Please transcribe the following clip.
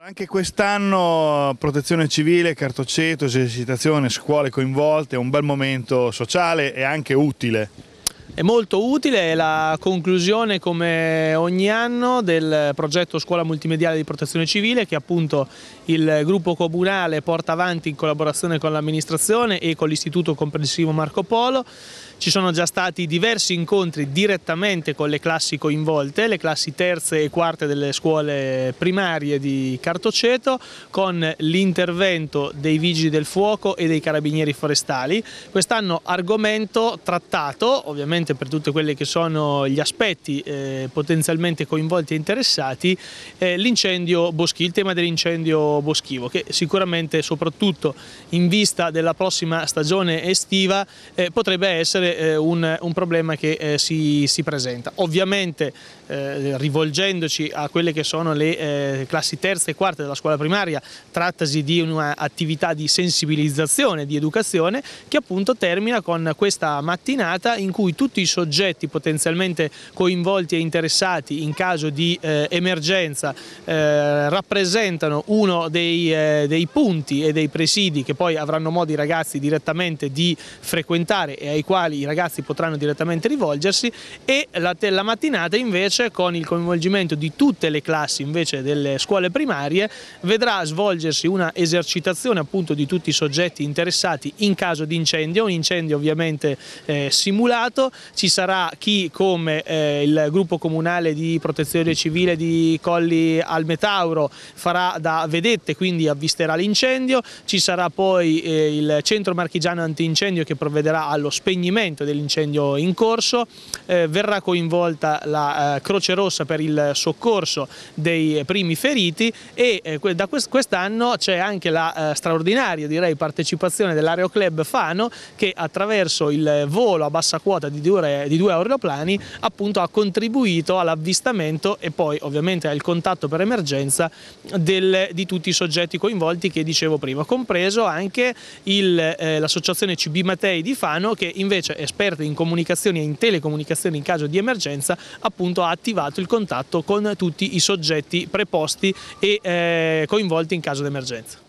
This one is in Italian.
Anche quest'anno protezione civile, cartoceto, esercitazione, scuole coinvolte, un bel momento sociale e anche utile. È molto utile è la conclusione come ogni anno del progetto Scuola Multimediale di Protezione Civile che appunto il gruppo comunale porta avanti in collaborazione con l'amministrazione e con l'Istituto Comprensivo Marco Polo. Ci sono già stati diversi incontri direttamente con le classi coinvolte, le classi terze e quarte delle scuole primarie di Cartoceto, con l'intervento dei vigili del fuoco e dei carabinieri forestali. Quest'anno argomento trattato, ovviamente ovviamente per tutti quelli che sono gli aspetti eh, potenzialmente coinvolti e interessati, eh, l'incendio boschivo, il tema dell'incendio boschivo che sicuramente soprattutto in vista della prossima stagione estiva eh, potrebbe essere eh, un, un, problema che eh, si, si, presenta. Ovviamente eh, rivolgendoci a quelle che sono le classi terze e quarte della scuola primaria trattasi di un'attività di sensibilizzazione, di educazione che appunto termina con questa mattinata in cui tutti tutti i soggetti potenzialmente coinvolti e interessati in caso di eh, emergenza eh, rappresentano uno dei, eh, dei, punti e dei presidi che poi avranno modo i ragazzi direttamente di frequentare e ai quali i ragazzi potranno direttamente rivolgersi e la, la mattinata invece con il coinvolgimento di tutte le classi invece delle scuole primarie vedrà svolgersi una esercitazione appunto di tutti i soggetti interessati in caso di incendio, un incendio ovviamente eh, simulato ci sarà chi come eh, il gruppo comunale di protezione civile di Colli al Metauro farà da vedette, quindi avvisterà l'incendio, ci sarà poi eh, il centro marchigiano antincendio che provvederà allo spegnimento dell'incendio in corso, eh, verrà coinvolta la eh, Croce Rossa per il soccorso dei primi feriti e eh, da quest'anno c'è anche la eh, straordinaria direi, partecipazione dell'Aeroclub Fano che attraverso il volo a bassa quota di di due, di due aeroplani appunto ha contribuito all'avvistamento e poi ovviamente al contatto per emergenza del, di tutti i soggetti coinvolti che dicevo prima, compreso anche eh, l'associazione eh, CB Matei di Fano che invece esperta in comunicazioni e in telecomunicazioni in caso di emergenza appunto ha attivato il contatto con tutti i soggetti preposti e eh, coinvolti in caso di emergenza.